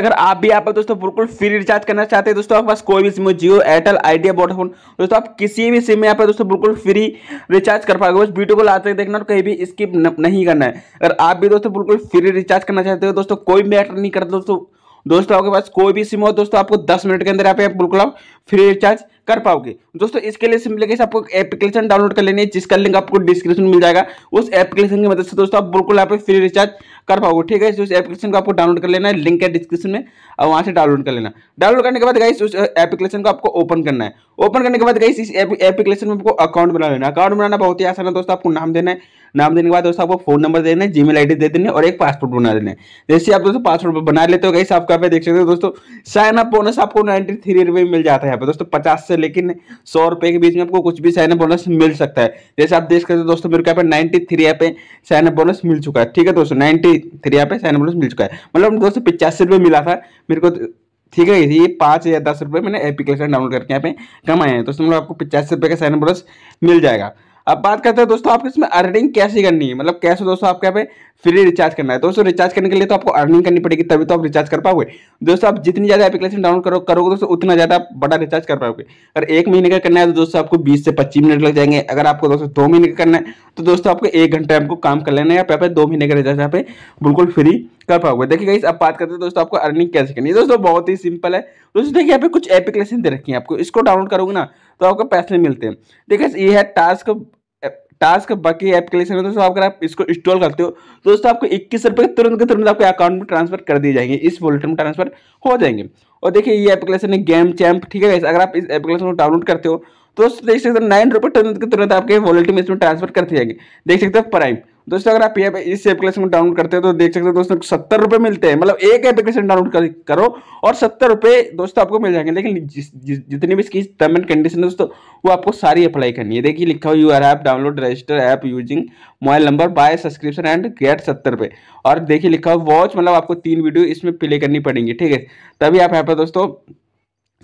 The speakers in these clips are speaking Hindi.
अगर आप भी यहाँ पर दोस्तों बिल्कुल फ्री रिचार्ज करना चाहते हैं दोस्तों आपके पास कोई भी सिम हो जियो एयरटेल आइडिया वोडाफोन दोस्तों आप किसी भी सिम में यहाँ पर दोस्तों बिल्कुल फ्री रिचार्ज कर पाओगे बस वीडियो को लाते हैं देखना और कहीं भी स्किप नहीं करना है अगर आप भी दोस्तों बिल्कुल फ्री रिचार्ज करना चाहते हो दोस्तों कोई मैटर नहीं करता दोस्तों दोस्तों आपके पास कोई भी सिम हो दोस्तों आपको दस मिनट के अंदर यहाँ पे बिल्कुल आप फ्री रिचार्ज कर पाओगे दोस्तों इसके लिए सिंपली कैसे आपको एप्लीकेशन डाउनलोड कर लेनी है जिसका लिंक आपको डिस्क्रिप्शन मिल जाएगा उस एप्लीकेशन की मदद से दोस्तों आप बिल्कुल यहाँ पे फ्री रिचार्ज कर पाओगे ठीक है उस एप्लीकेशन को आपको डाउनलोड कर लेना है लिंक है डिस्क्रिप्शन में और वहाँ से डाउनलोड कर लेना डाउनलोड करने के बाद गाइस उस एप्लीकेशन को आपको ओपन करना है ओपन करने के बाद गई इस एप्लीकेशन में आपको अकाउंट बना लेना अकाउंट बनाना बहुत ही आसान है दोस्तों आपको नाम देना है नाम देने के बाद दोस्तों आपको फोन नंबर देना है जीमेल आईडी दे देनी है और एक पासपोर्ट बना देना है जैसे आप दोस्तों पासपोर्ट बना लेते हो गई आप यहाँ पे देख सकते हो दोस्तों साइन अप बोनस आपको नाइन्टी थ्री मिल जाता है यहाँ पे दोस्तों पचास से लेकिन सौ रुपए के बीच में आपको कुछ भी साइनअप बोनस मिल सकता है जैसे आप देख सकते हो दोस्तों मेरे को यहाँ पे नाइन्टी थ्री पे साइनअप बोनस मिल चुका है ठीक है दोस्तों नाइन्टी थ्री पे साइनअप बोनस मिल चुका है मतलब दोस्तों पिचासी रुपये मिला था मेरे को ठीक है ये पाँच या दस रुपये मैंने एप्लीकेशन डाउनलोड करके यहाँ पे कमाए हैं तो उसमें मतलब आपको पचास रुपये का साइन बोनस मिल जाएगा अब बात करते हैं दोस्तों आपको इसमें अर्निंग कैसे करनी है मतलब कैसे दोस्तों आपके यहाँ पे फ्री रिचार्ज करना है दोस्तों रिचार्ज करने के लिए तो आपको अर्निंग करनी पड़ेगी तभी तो आप रिचार्ज कर पाओगे दोस्तों आप जितनी ज़्यादा एप्लीकेशन डाउनलोड करो करोगे दोस्तों उतना ज़्यादा बड़ा रिचार्ज कर पाओगे अगर एक महीने का करना है तो दोस्तों आपको बीस से पच्चीस मिनट लग जाएंगे अगर आपको दोस्तों दो महीने का करना है तो दोस्तों आपको एक घंटे आपको काम कर लेना है या यहाँ पे दो महीने का रिचार्ज यहाँ पे बिल्कुल फ्री कर पाओगे देखिए इस अब बात करते हैं दोस्तों आपको अर्निंग कैसे करनी है दोस्तों बहुत ही सिंपल है दोस्तों देखिए यहाँ पे कुछ एप्लीकेशन दे रखी है आपको इसको डाउनलोड करोगे ना तो आपको पैसे मिलते हैं देखिए ये है टास्क टास्क बाकी ऐप के लिए दोस्तों अगर आप इसको इंस्टॉल करते हो तो दोस्तों आपको इक्कीस रुपये तुरंत के तुरंत आपके अकाउंट में ट्रांसफर कर दिए जाएंगे इस वॉलेट में ट्रांसफर हो जाएंगे और देखिए ये एप्लीकेशन है गेम चैम्प ठीक है अगर आप इस एप्लीकेशन को डाउनलोड करते हो तो देख सकते हो नाइन रुपये तुरंत के तुरंत आपके वॉलेट में इसमें ट्रांसफर दिए जाएंगे देख सकते हो प्राइम दोस्तों अगर आप ये इस एप्लीकेशन को डाउनलोड करते हो तो देख सकते हो दोस्तों सत्तर रुपये मिलते हैं मतलब एक एप्लीकेशन डाउनलोड करो और सत्तर रुपये दोस्तों आपको मिल जाएंगे लेकिन जिस, जितनी भी इसकी टर्म एंड कंडीशन है दोस्तों वो आपको सारी अप्लाई करनी है देखिए लिखा हुआ you are app download register app using mobile number by subscription and get सत्तर और देखिए लिखा हुआ वॉच मतलब आपको तीन वीडियो इसमें प्ले करनी पड़ेंगी ठीक है तभी आप यहाँ पर दोस्तों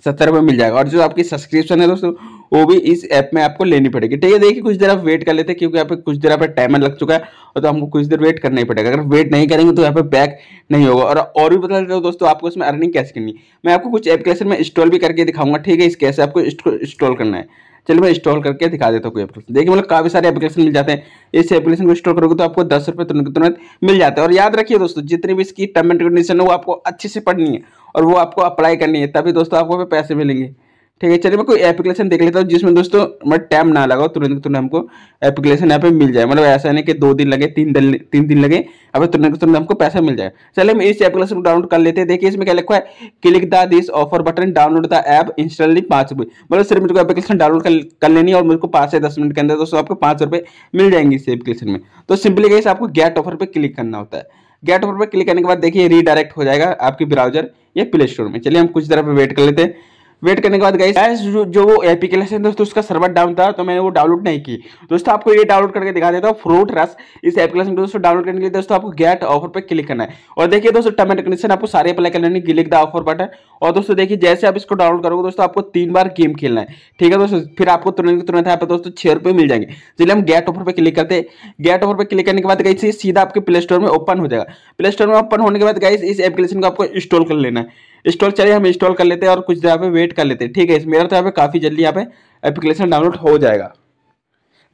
सत्तर रुपये मिल जाएगा और जो आपकी सब्सक्रिप्शन है दोस्तों वो भी इस ऐप में आपको लेनी पड़ेगी ठीक है देखिए कुछ देर आप वेट कर लेते हैं क्योंकि यहाँ पे कुछ देर यहाँ पे टाइमर लग चुका है और तो हमको कुछ देर वेट करना ही पड़ेगा अगर वेट नहीं करेंगे तो यहाँ पे बैक नहीं होगा और और भी बता देता हूँ दोस्तों आपको इसमें अर्निंग कैसे करनी मैं आपको कुछ एप्लीकेशन में इंस्टॉल भी करके दिखाऊंगा ठीक है इस कैसे आपको इंस्टॉल करना है चलिए मैं इंस्टॉल करके दिखा देता हूँ कोई देखिए मतलब काफ़ी सारे एप्लीकेशन मिल जाते हैं इस एप्लीकेशन को इंस्टॉल करोगे तो आपको दस रुपये तुरंत तुरंत मिल जाता है और याद रखिए दोस्तों जितनी भी इसकी टर्म एंड कंडीशन है वो आपको अच्छे से पढ़नी है और वो आपको अप्लाई करनी है तभी दोस्तों आपको पैसे मिलेंगे ठीक है चलिए मैं कोई एप्लीकेशन देख लेता हूँ जिसमें दोस्तों मैं टाइम ना लगाओ तुरंत तुरंत हमको एप्लीकेशन यहाँ पे मिल जाए मतलब ऐसा नहीं कि दो दिन लगे तीन दिन तीन दिन लगे अब तुरंत तुरंत हमको पैसा मिल जाए चलिए हम इस एप्लीकेशन को डाउनलोड कर लेते हैं देखिए इसमें क्या लिखा है click the this offer button download the app नहीं पाँच रुपये मतलब सिर्फ मुझको एप्लीकेशन डाउनलोड कर लेनी और मुझको पाँच से दस मिनट के अंदर दोस्तों आपको पाँच रुपये मिल जाएंगे इस एप्लीकेशन में तो सिंपली कैसे आपको गेट ऑफर पर क्लिक करना होता है गेट ऑफर पर क्लिक करने के बाद देखिए रीडायरेक्ट हो जाएगा आपके ब्राउजर या प्ले स्टोर में चलिए हम कुछ देर पर वेट कर लेते हैं वेट करने के बाद गई जो, जो वो एप्लीकेशन दोस्तों उसका सर्वर डाउन था तो मैंने वो डाउनलोड नहीं की दोस्तों आपको ये डाउनलोड करके दिखा देता हूँ फ्रूट रस इस एप्लीकेशन को दोस्तों डाउनलोड करने के लिए दोस्तों आपको गेट ऑफर पर क्लिक करना है और देखिए दोस्तों टर्म एंड कंडीशन आपको सारे अप्लाई कर है क्लिक द ऑफर बटन और दोस्तों देखिए जैसे आप इसको डाउनलोड करोगे दोस्तों आपको तीन बार गेम खेलना है ठीक है दोस्तों फिर आपको तुरंत तुरंत यहाँ पर दोस्तों छः रुपये मिल जाएंगे चलिए हम गेट ऑफर पर क्लिक करते हैं गेट ऑफर पर क्लिक करने के बाद गई सीधा आपके प्ले स्टोर में ओपन हो जाएगा प्ले स्टोर में ओपन होने के बाद गई इस एप्लीकेशन को आपको इंस्टॉल कर लेना है इंस्टॉल चले हम इंस्टॉल कर लेते हैं और कुछ देर यहाँ पे वेट कर लेते हैं ठीक है मेरा तो यहाँ पे काफ़ी जल्दी यहाँ पे एप्लीकेशन डाउनलोड हो जाएगा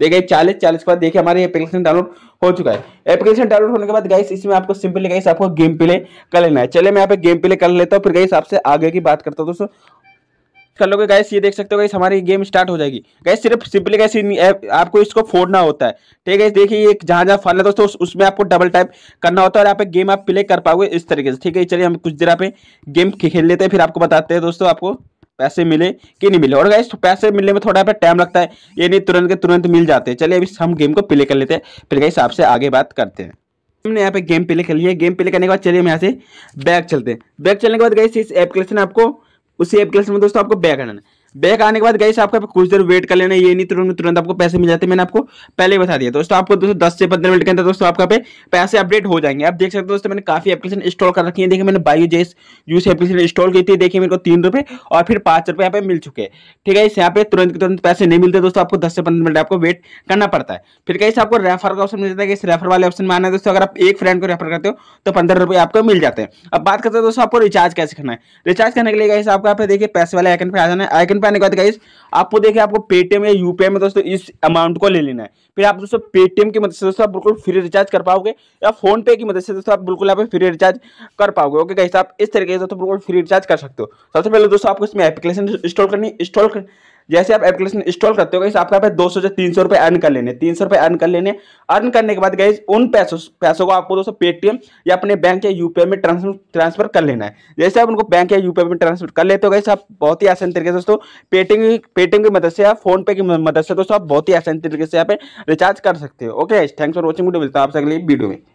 देखिए चालीस चालीस के बाद देखिए हमारे एप्लीकेशन डाउनलोड हो चुका है एप्लीकेशन डाउनलोड होने के बाद गाइस इसमें आपको सिंपली गाइस आपको गेम प्ले कर लेना है चले मैं यहाँ पे गेम प्ले कर लेता हूँ फिर गाइस आपसे आगे की बात करता हूँ दोस्तों कर लोगे गैस ये देख सकते हो गैस हमारी गेम स्टार्ट हो जाएगी गैस सिर्फ सिंपली गैस आपको इसको फोड़ना होता है ठीक है देखिए ये जहाँ जहाँ है दोस्तों उस, उसमें आपको डबल टाइप करना होता है और यहाँ पे गेम आप प्ले कर पाओगे इस तरीके से ठीक है चलिए हम कुछ देर आप गेम खेल लेते हैं फिर आपको बताते हैं दोस्तों आपको पैसे मिले कि नहीं मिले और गाइस पैसे मिलने में थोड़ा पे टाइम लगता है ये नहीं तुरंत के तुरंत मिल जाते हैं चलिए अभी हम गेम को प्ले कर लेते हैं फिर गैस आपसे आगे बात करते हैं हमने यहाँ पे गेम प्ले कर लिया गेम प्ले करने के बाद चलिए हम यहाँ से बैग चलते हैं बैग चलने के बाद गई इस एप्लीकेशन आपको उसी एप्लीकेशन में दोस्तों आपको बैक हटाना बैक आने के बाद गई आपका कुछ देर वेट कर लेना ये नहीं तुरंत तुरंत आपको पैसे मिल जाते मैंने आपको पहले बता दिया दोस्तों आपको दोस्तों दस से पंद्रह मिनट के अंदर दोस्तों आपका पे पैसे अपडेट हो जाएंगे आप देख सकते हो दोस्तों मैंने काफी एप्लीकेशन इंस्टॉल कर रखी है देखिए मैंने बायो जेस जूस एप्लीकेशन इंस्टॉल की थी देखिए मेरे को तीन रुपये और फिर पाँच रुपये यहाँ पे मिल चुके ठीक है इस यहाँ पे तुरंत तुरंत पैसे नहीं मिलते दोस्तों आपको दस से पंद्रह मिनट आपको वेट करना पड़ता है फिर कहीं आपको रेफर का ऑप्शन मिल जाता है इस रेफर वाले ऑप्शन में आना है दोस्तों अगर आप एक फ्रेंड को रेफर करते हो तो पंद्रह रुपये आपको मिल जाते हैं अब बात करते हैं दोस्तों आपको रिचार्ज कैसे करना है रिचार्ज करने के लिए कैसे आपको देखिए पैसे वाले आइकन पर आ जाना है आइकन पाने के बाद गाइज आपको देखिए आपको पेटीएम या यूपीआई में दोस्तों इस अमाउंट को ले लेना है फिर आप दोस्तों पेटीएम की मदद से दोस्तों आप बिल्कुल फ्री रिचार्ज कर पाओगे या फोन पे की मदद से दोस्तों आप बिल्कुल यहाँ पे फ्री रिचार्ज कर पाओगे ओके गाइस आप इस तरीके से दोस्तों बिल्कुल फ्री रिचार्ज कर सकते हो सबसे पहले दोस्तों आपको इसमें एप्लीकेशन इंस्टॉल करनी इंस्टॉल जैसे आप एप्लीकेशन इंस्टॉल करते हो गई आपका पे दो सौ से तीन सौ रुपये अर्न कर लेने तीन सौ रुपये अर्न कर लेने अर्न करने के बाद गई उन पैसों पैसों को आपको दोस्तों पेटीएम या अपने बैंक या यूपीआई में ट्रांसफर कर लेना है जैसे आप उनको बैंक या यूपीआई में ट्रांसफर कर लेते हो गई आप बहुत ही आसान तरीके से दोस्तों पेटीएम पेटीएम की मदद से आप फोनपे की मदद से दोस्तों आप बहुत ही आसान तरीके से यहाँ पे रिचार्ज कर सकते हो okay thanks for watching video मिलता है आपसे अगली वीडियो में